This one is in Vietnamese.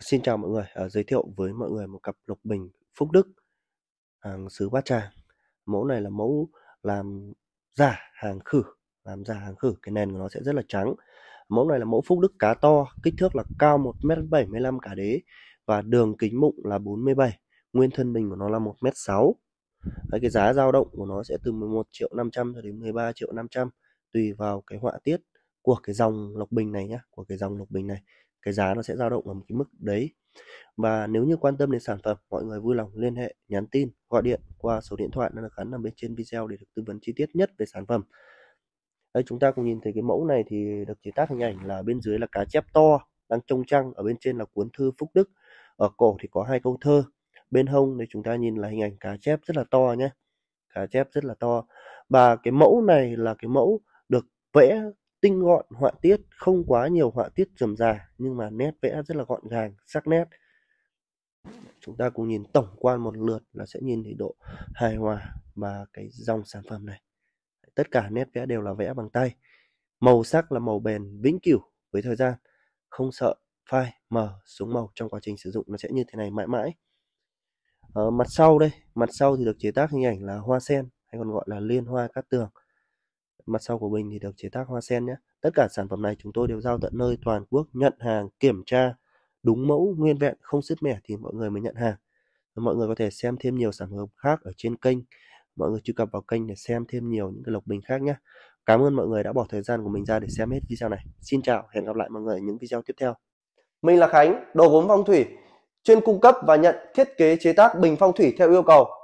Xin chào mọi người, à, giới thiệu với mọi người một cặp lục bình Phúc Đức hàng xứ Bát Tràng. Mẫu này là mẫu làm giả hàng khử, làm giả hàng khử, cái nền của nó sẽ rất là trắng. Mẫu này là mẫu Phúc Đức cá to, kích thước là cao 1m75 cả đế và đường kính mụn là 47, nguyên thân bình của nó là 1m6. Đấy, cái giá dao động của nó sẽ từ 11 triệu 500 cho đến 13 triệu 500 tùy vào cái họa tiết của cái dòng lục bình này nhá, của cái dòng lục bình này cái giá nó sẽ dao động ở một cái mức đấy và nếu như quan tâm đến sản phẩm mọi người vui lòng liên hệ nhắn tin gọi điện qua số điện thoại đang được gắn nằm bên trên video để được tư vấn chi tiết nhất về sản phẩm đây chúng ta cùng nhìn thấy cái mẫu này thì được chế tác hình ảnh là bên dưới là cá chép to đang trông trăng ở bên trên là cuốn thư phúc đức ở cổ thì có hai câu thơ bên hông thì chúng ta nhìn là hình ảnh cá chép rất là to nhé cá chép rất là to và cái mẫu này là cái mẫu được vẽ tinh gọn họa tiết không quá nhiều họa tiết rườm rà nhưng mà nét vẽ rất là gọn gàng sắc nét chúng ta cùng nhìn tổng quan một lượt là sẽ nhìn thấy độ hài hòa và cái dòng sản phẩm này tất cả nét vẽ đều là vẽ bằng tay màu sắc là màu bền vĩnh cửu với thời gian không sợ phai mờ xuống màu trong quá trình sử dụng nó sẽ như thế này mãi mãi ở ờ, mặt sau đây mặt sau thì được chế tác hình ảnh là hoa sen hay còn gọi là liên hoa cát tường Mặt sau của bình thì được chế tác hoa sen nhé. Tất cả sản phẩm này chúng tôi đều giao tận nơi toàn quốc nhận hàng, kiểm tra đúng mẫu, nguyên vẹn, không sứt mẻ thì mọi người mới nhận hàng. Mọi người có thể xem thêm nhiều sản phẩm khác ở trên kênh. Mọi người truy cập vào kênh để xem thêm nhiều những cái lộc bình khác nhé. Cảm ơn mọi người đã bỏ thời gian của mình ra để xem hết video này. Xin chào, hẹn gặp lại mọi người ở những video tiếp theo. Mình là Khánh, đồ gốm phong thủy, chuyên cung cấp và nhận thiết kế chế tác bình phong thủy theo yêu cầu.